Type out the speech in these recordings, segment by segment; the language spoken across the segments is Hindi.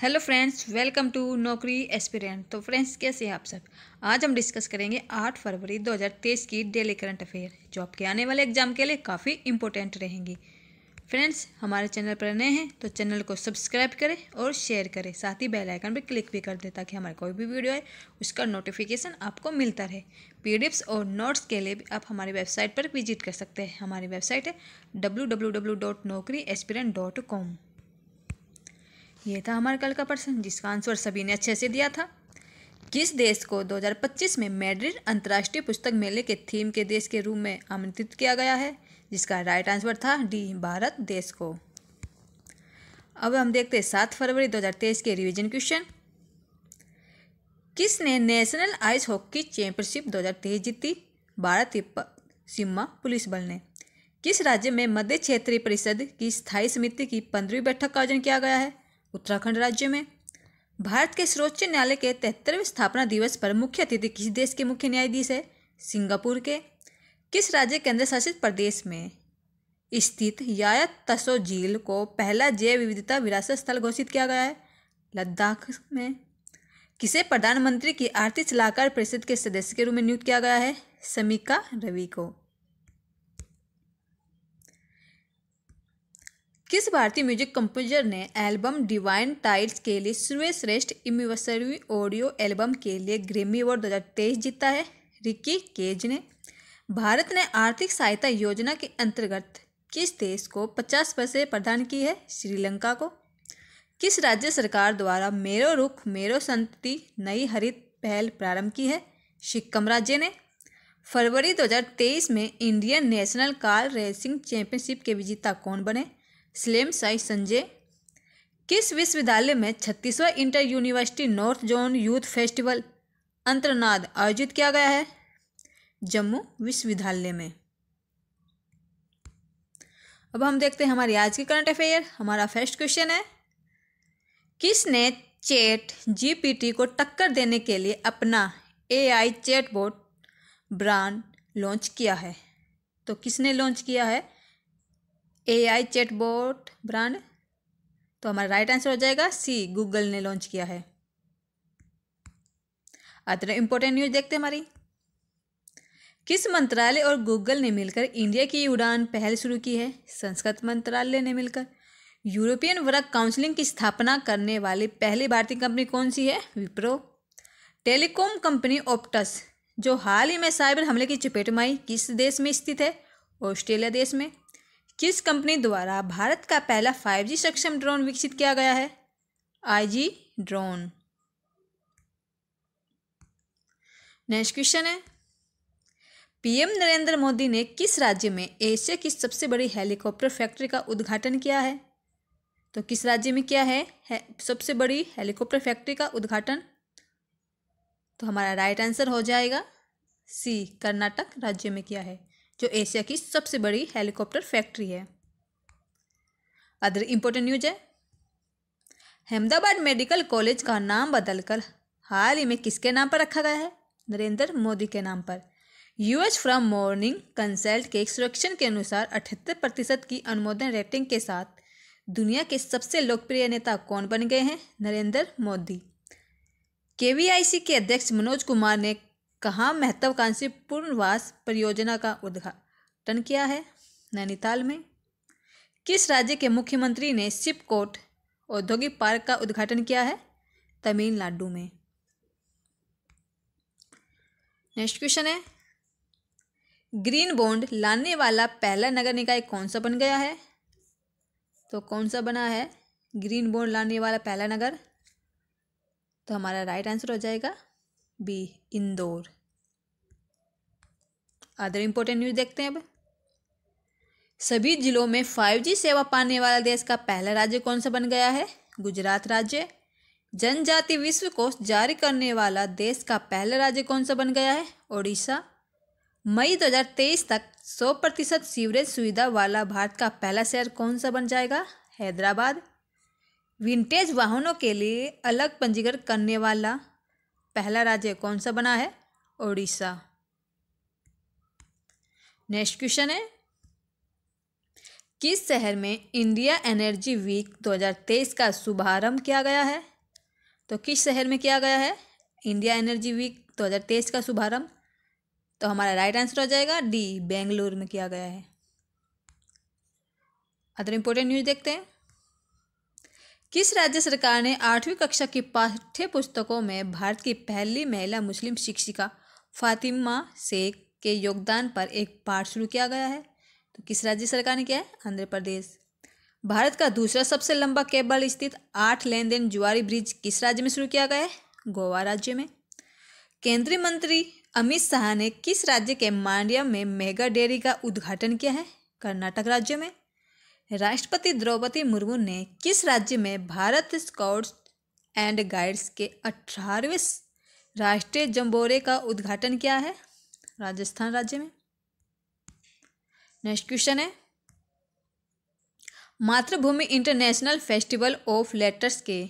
hello friends welcome to Naukri aspirant तो फ्रेंड्स कैसे हैं आप सब आज हम डिस्कस करेंगे 8 फरवरी 2023 की डेली करंट अफेयर जो आपके आने वाले एग्जाम के लिए काफ़ी इम्पोर्टेंट रहेंगी फ्रेंड्स हमारे चैनल पर नए हैं तो चैनल को सब्सक्राइब करें और शेयर करें साथ ही बेल आइकन पर क्लिक भी कर दें ताकि हमारा कोई भी वीडियो है उसका नोटिफिकेशन आपको मिलता रहे पी और नोट्स के लिए भी आप हमारी वेबसाइट पर विजिट कर सकते हैं हमारी वेबसाइट है डब्ल्यू यह था हमारा कल का प्रश्न जिसका आंसर सभी ने अच्छे से दिया था किस देश को 2025 में मैड्रिड अंतर्राष्ट्रीय पुस्तक मेले के थीम के देश के रूप में आमंत्रित किया गया है जिसका राइट आंसर था डी भारत देश को अब हम देखते हैं सात फरवरी 2023 के रिवीजन क्वेश्चन किसने नेशनल आइस हॉकी चैंपियनशिप 2023 जीती भारत सीमा पुलिस बल ने किस राज्य में मध्य क्षेत्रीय परिषद की स्थायी समिति की पंद्रहवीं बैठक का आयोजन किया गया है उत्तराखंड राज्य में भारत के सर्वोच्च न्यायालय के तिहत्तरवें स्थापना दिवस पर मुख्य अतिथि किस देश के मुख्य न्यायाधीश है सिंगापुर के किस राज्य केंद्र शासित प्रदेश में स्थित यायत तसो झील को पहला जैव विविधता विरासत स्थल घोषित किया गया है लद्दाख में किसे प्रधानमंत्री की आर्थिक सलाहकार परिषद के सदस्य के रूप में नियुक्त किया गया है समीका रवि को किस भारतीय म्यूजिक कंपोजर ने एल्बम डिवाइन टाइल्स के लिए सर्वश्रेष्ठ इमिवसरवी ऑडियो एल्बम के लिए ग्रेमी अवार्ड दो जीता है रिकी केज ने भारत ने आर्थिक सहायता योजना के अंतर्गत किस देश को पचास पैसे प्रदान की है श्रीलंका को किस राज्य सरकार द्वारा मेरो रुख मेरो संति नई हरित पहल प्रारंभ की है सिक्किम राज्य ने फरवरी 2023 में Indian national car racing championship के विजेता कौन बने स्लेम साई संजय किस विश्वविद्यालय में छत्तीसवां inter university north zone youth festival Antarnaad आयोजित किया गया है जम्मू विश्वविद्यालय में अब हम देखते हैं हमारी आज की करंट अफेयर हमारा फर्स्ट क्वेश्चन है किसने चैट जीपीटी को टक्कर देने के लिए अपना एआई चैटबॉट ब्रांड लॉन्च किया है तो किसने लॉन्च किया है ए आई चेट बोट ब्रांड तो हमारा राइट आंसर हो जाएगा सी गूगल ने लॉन्च किया है अतः इंपॉर्टेंट न्यूज देखते हैं हमारी किस मंत्रालय और गूगल ने मिलकर इंडिया की उड़ान पहल शुरू की है संस्कृत मंत्रालय ने मिलकर यूरोपियन वर्क काउंसिलिंग की स्थापना करने वाली पहली भारतीय कंपनी कौन सी है विप्रो टेलीकॉम कंपनी ऑप्टस जो हाल ही में साइबर हमले की चपेट में आई किस देश में स्थित है ऑस्ट्रेलिया देश में किस कंपनी द्वारा भारत का पहला 5G सक्षम ड्रोन विकसित किया गया है आईजी ड्रोन नेक्स्ट क्वेश्चन है पीएम नरेंद्र मोदी ने किस राज्य में एशिया की सबसे बड़ी हेलीकॉप्टर फैक्ट्री का उद्घाटन किया है तो किस राज्य में क्या है, है सबसे बड़ी हेलीकॉप्टर फैक्ट्री का उद्घाटन तो हमारा राइट आंसर हो जाएगा सी कर्नाटक राज्य में किया है जो एशिया की सबसे बड़ी हेलीकॉप्टर फैक्ट्री है अदर इम्पोर्टेंट न्यूज है अहमदाबाद मेडिकल कॉलेज का नाम बदलकर हाल ही में किसके नाम पर रखा गया है नरेंद्र मोदी के नाम पर यूएस फ्रॉम मॉर्निंग कंसल्ट के सुरक्षण के अनुसार अठहत्तर प्रतिशत की अनुमोदन रेटिंग के साथ दुनिया के सबसे लोकप्रिय नेता कौन बन गए हैं नरेंद्र मोदी केवीआईसी के अध्यक्ष मनोज कुमार ने कहाँ महत्वाकांक्षी पुनर्वास परियोजना का उद्घाटन किया है नैनीताल में किस राज्य के मुख्यमंत्री ने सिपकोट औद्योगिक पार्क का उद्घाटन किया है तमिलनाडु में नेक्स्ट क्वेश्चन है ग्रीन बॉन्ड लाने वाला पहला नगर निकाय कौन सा बन गया है तो कौन सा बना है ग्रीन बॉन्ड लाने वाला पहला नगर तो हमारा राइट आंसर हो जाएगा B Indore other important news देखते हैं अब सभी जिलों में 5G सेवा पाने वाला देश का पहला राज्य कौन सा बन गया है गुजरात राज्य जनजाति विश्व कोष जारी करने वाला देश का पहला राज्य कौन सा बन गया है ओडिशा मई 2023 तक 100 प्रतिशत सीवरेज सुविधा वाला भारत का पहला शहर कौन सा बन जाएगा हैदराबाद विंटेज वाहनों के लिए अलग पंजीकरण करने वाला पहला राज्य कौन सा बना है ओडिशा नेक्स्ट क्वेश्चन है किस शहर में इंडिया एनर्जी वीक 2023 का शुभारंभ किया गया है तो किस शहर में किया गया है इंडिया एनर्जी वीक 2023 का शुभारंभ तो हमारा राइट आंसर हो जाएगा डी बेंगलुरु में किया गया है अदर इम्पोर्टेंट न्यूज देखते हैं किस राज्य सरकार ने आठवीं कक्षा की पाठ्य पुस्तकों में भारत की पहली महिला मुस्लिम शिक्षिका फातिमा शेख के योगदान पर एक पाठ शुरू किया गया है तो किस राज्य सरकार ने किया है आंध्र प्रदेश भारत का दूसरा सबसे लंबा केबल स्थित आठ लेन देन जुआरी ब्रिज किस राज्य में शुरू किया गया है गोवा राज्य में केंद्रीय मंत्री अमित शाह ने किस राज्य के मांडिया में मेगा डेयरी का उद्घाटन किया है कर्नाटक राज्य में राष्ट्रपति द्रौपदी मुर्मू ने किस राज्य में भारत स्काउट्स एंड गाइड्स के अठारहवें राष्ट्रीय जम्बोरे का उद्घाटन किया है राजस्थान राज्य में नेक्स्ट क्वेश्चन है मातृभूमि इंटरनेशनल फेस्टिवल ऑफ लेटर्स के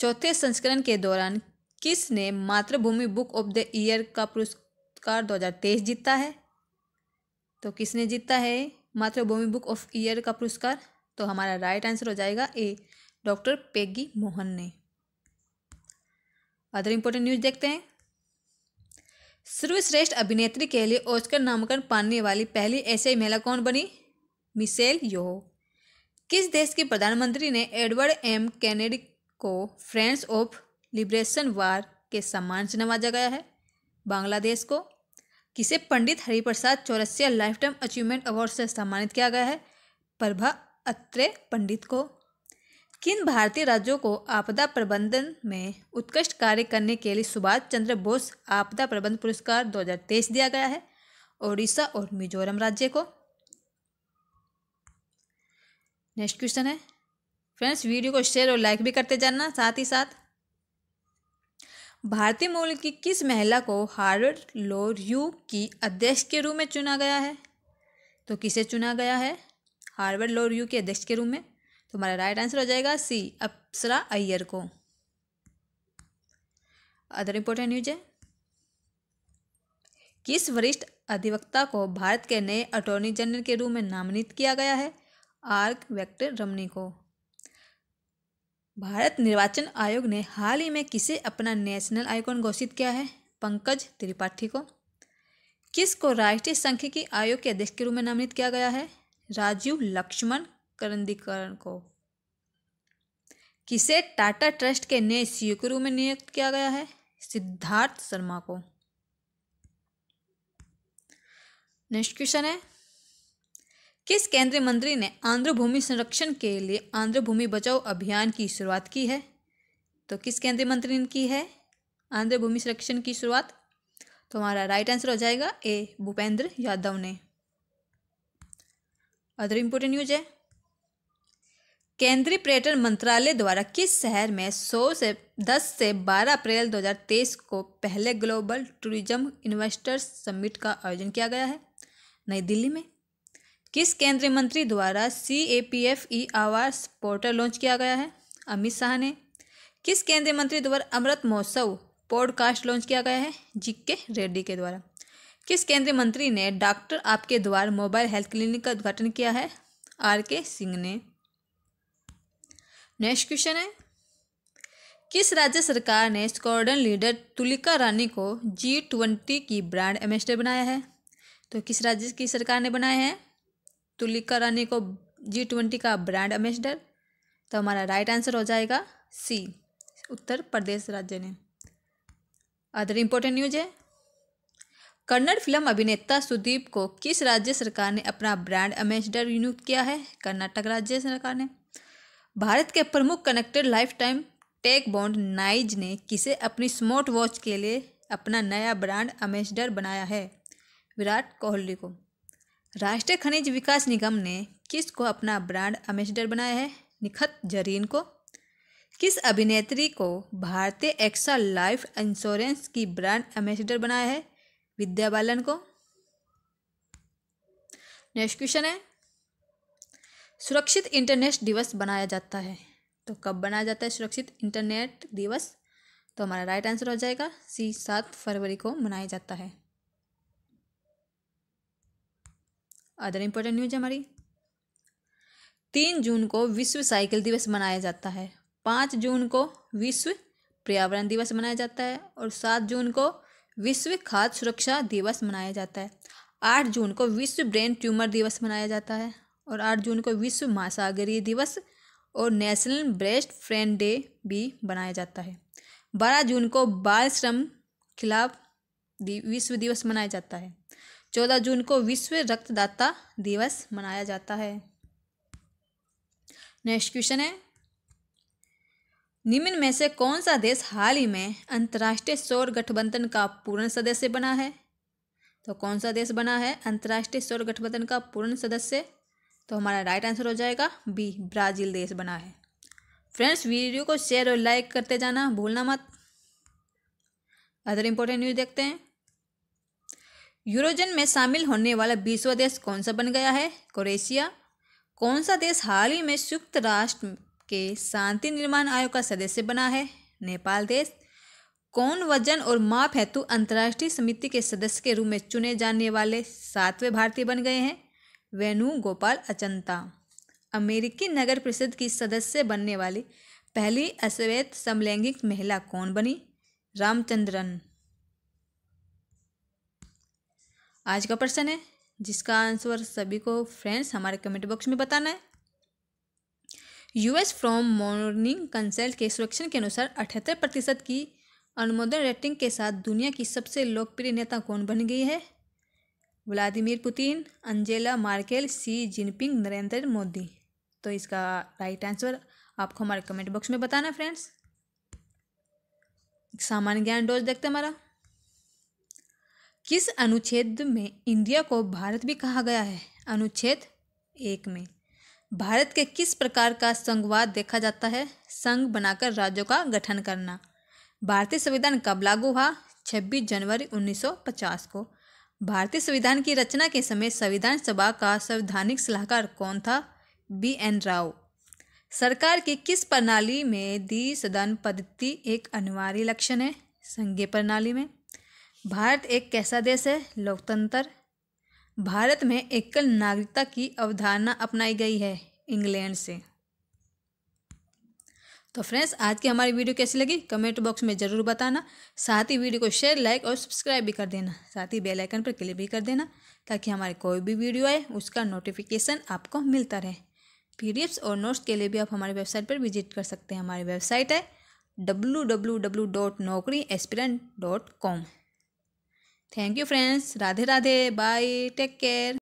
चौथे संस्करण के दौरान किसने मातृभूमि बुक ऑफ द ईयर का पुरस्कार 2023 जीता है तो किसने जीता है मातृभूमि बुक ऑफ ईयर का पुरस्कार तो हमारा राइट आंसर हो जाएगा ए डॉक्टर पेगी मोहन ने अदर इंपॉर्टेंट न्यूज़ देखते हैं सर्वश्रेष्ठ अभिनेत्री के लिए ऑस्कर नामांकन पाने वाली पहली ऐसी महिला कौन बनी मिसेल यो किस देश के प्रधानमंत्री ने एडवर्ड एम कैनेडी को फ्रेंड्स ऑफ लिबरेशन वार के सम्मान से नवाजा गया है बांग्लादेश को किसे Pandit Hariprasad Chaurasia lifetime achievement award से सम्मानित किया गया है प्रभा अत्रे पंडित को किन भारतीय राज्यों को आपदा प्रबंधन में उत्कृष्ट कार्य करने के लिए सुभाष चंद्र बोस आपदा प्रबंधन पुरस्कार 2023 दिया गया है ओडिशा और मिजोरम राज्य को नेक्स्ट क्वेश्चन है फ्रेंड्स वीडियो को शेयर और लाइक भी करते जाना साथ ही साथ भारतीय मूल की किस महिला को हार्वर्ड लॉ यू की अध्यक्ष के रूप में चुना गया है तो किसे चुना गया है हार्वर्ड लॉ यू के अध्यक्ष के रूप में तो हमारा राइट आंसर हो जाएगा सी अप्सरा अय्यर को अदर इंपॉर्टेंट न्यूज है किस वरिष्ठ अधिवक्ता को भारत के नए अटॉर्नी जनरल के रूप में नामित किया गया है आर्क वेक्टर रमनी को भारत निर्वाचन आयोग ने हाल ही में किसे अपना नेशनल आइकॉन घोषित किया है पंकज त्रिपाठी को किस को राष्ट्रीय की आयोग के अध्यक्ष के रूप में नामित किया गया है राजीव लक्ष्मण करंदीकरण को किसे टाटा ट्रस्ट के नए सीईओ में नियुक्त किया गया है सिद्धार्थ शर्मा को नेक्स्ट क्वेश्चन है किस केंद्रीय मंत्री ने आंध्र भूमि संरक्षण के लिए आंध्र भूमि बचाओ अभियान की शुरुआत की है तो किस केंद्रीय मंत्री ने की है आंध्र भूमि संरक्षण की शुरुआत तो हमारा राइट आंसर हो जाएगा ए भूपेंद्र यादव ने अदर इंपोर्टेंट न्यूज है केंद्रीय पर्यटन मंत्रालय द्वारा किस शहर में 100 से 10 से 12 अप्रैल 2023 को पहले ग्लोबल टूरिज्म इन्वेस्टर्स समिट का आयोजन किया गया है नई दिल्ली में किस केंद्रीय मंत्री द्वारा सी ए पी एफ ई आवास पोर्टल लॉन्च किया गया है अमित शाह ने किस केंद्रीय मंत्री द्वारा अमृत महोत्सव पॉडकास्ट लॉन्च किया गया है जी के रेड्डी के द्वारा किस केंद्रीय मंत्री ने डॉक्टर आपके द्वार मोबाइल हेल्थ क्लिनिक का उद्घाटन किया है आर के सिंह ने नेक्स्ट क्वेश्चन है किस राज्य सरकार ने स्क्वाड्रन लीडर तुलिका रानी को जी ट्वेंटी की ब्रांड एम्बेसडर बनाया है तो किस राज्य की सरकार ने बनाया है तुलिका रानी को जी ट्वेंटी का ब्रांड एम्बेसडर तो हमारा राइट आंसर हो जाएगा सी उत्तर प्रदेश राज्य ने अदर इम्पोर्टेंट न्यूज है कन्नड़ फिल्म अभिनेता सुदीप को किस राज्य सरकार ने अपना ब्रांड एम्बेसडर नियुक्त किया है कर्नाटक राज्य सरकार ने भारत के प्रमुख connected lifetime tech brand Noise ने किसे अपनी स्मार्ट वॉच के लिए अपना नया ब्रांड अम्बेसडर बनाया है विराट कोहली को राष्ट्रीय खनिज विकास निगम ने किस को अपना ब्रांड अम्बेसडर बनाया है निखत जरीन को किस अभिनेत्री को भारतीय एक्सा लाइफ इंश्योरेंस की ब्रांड एम्बेसडर बनाया है विद्या बालन को नेक्स्ट क्वेश्चन है सुरक्षित इंटरनेट दिवस बनाया जाता है तो कब बनाया जाता है सुरक्षित इंटरनेट दिवस तो हमारा राइट आंसर हो जाएगा सी सात फरवरी को मनाया जाता है अदर इम्पोर्टेंट न्यूज हमारी तीन जून को विश्व साइकिल दिवस मनाया जाता है पाँच जून को विश्व पर्यावरण दिवस मनाया जाता है और सात जून को विश्व खाद्य सुरक्षा दिवस मनाया जाता है आठ जून को विश्व ब्रेन ट्यूमर दिवस मनाया जाता है और आठ जून को विश्व महासागरीय दिवस और नेशनल ब्रेस्ट फ्रेंड डे भी मनाया जाता है बारह जून को बाल श्रम खिलाफ विश्व दिवस मनाया जाता है चौदह जून को विश्व रक्तदाता दिवस मनाया जाता है नेक्स्ट क्वेश्चन है निम्न में से कौन सा देश हाल ही में अंतर्राष्ट्रीय सौर गठबंधन का पूर्ण सदस्य बना है तो कौन सा देश बना है अंतर्राष्ट्रीय सौर गठबंधन का पूर्ण सदस्य तो हमारा राइट आंसर हो जाएगा बी ब्राज़ील देश बना है फ्रेंड्स वीडियो को शेयर और लाइक करते जाना भूलना मत अदर इम्पोर्टेंट न्यूज़ देखते हैं यूरोजन में शामिल होने वाला बीसवा देश कौन सा बन गया है क्रोएशिया कौन सा देश हाल ही में संयुक्त राष्ट्र के शांति निर्माण आयोग का सदस्य बना है नेपाल देश कौन वजन और माप हेतु अंतर्राष्ट्रीय समिति के सदस्य के रूप में चुने जाने वाले सातवें भारतीय बन गए हैं वेणुगोपाल अचंता अमेरिकी नगर परिषद की सदस्य बनने वाली पहली अश्वेत समलैंगिक महिला कौन बनी रामचंद्रन आज का प्रश्न है जिसका आंसर सभी को फ्रेंड्स हमारे कमेंट बॉक्स में बताना है यूएस फ्रॉम मॉर्निंग कंसल्ट के सुरक्षण के अनुसार अठहत्तर प्रतिशत की अनुमोदन रेटिंग के साथ दुनिया की सबसे लोकप्रिय नेता कौन बन गई है Vladimir Putin Angela Merkel Xi Jinping Narendra Modi तो इसका राइट आंसर आपको हमारे कमेंट बॉक्स में बताना फ्रेंड्स सामान्य ज्ञान डोज देखते हमारा किस अनुच्छेद में इंडिया को भारत भी कहा गया है अनुच्छेद एक में भारत के किस प्रकार का संघवाद देखा जाता है संघ बनाकर राज्यों का गठन करना भारतीय संविधान कब लागू हुआ छब्बीस जनवरी 1950 को भारतीय संविधान की रचना के समय संविधान सभा का संवैधानिक सलाहकार कौन था बी एन राव सरकार की किस प्रणाली में दी सदन पद्धति एक अनिवार्य लक्षण है संघीय प्रणाली में भारत एक कैसा देश है लोकतंत्र भारत में एकल नागरिकता की अवधारणा अपनाई गई है इंग्लैंड से तो फ्रेंड्स आज की हमारी वीडियो कैसी लगी कमेंट बॉक्स में ज़रूर बताना साथ ही वीडियो को शेयर लाइक और सब्सक्राइब भी कर देना साथ ही बेल आइकन पर क्लिक भी कर देना ताकि हमारी कोई भी वीडियो आए उसका नोटिफिकेशन आपको मिलता रहे पी और नोट्स के लिए भी आप हमारी वेबसाइट पर विजिट कर सकते हैं हमारी वेबसाइट है W thank you friends Radhe Radhe bye take care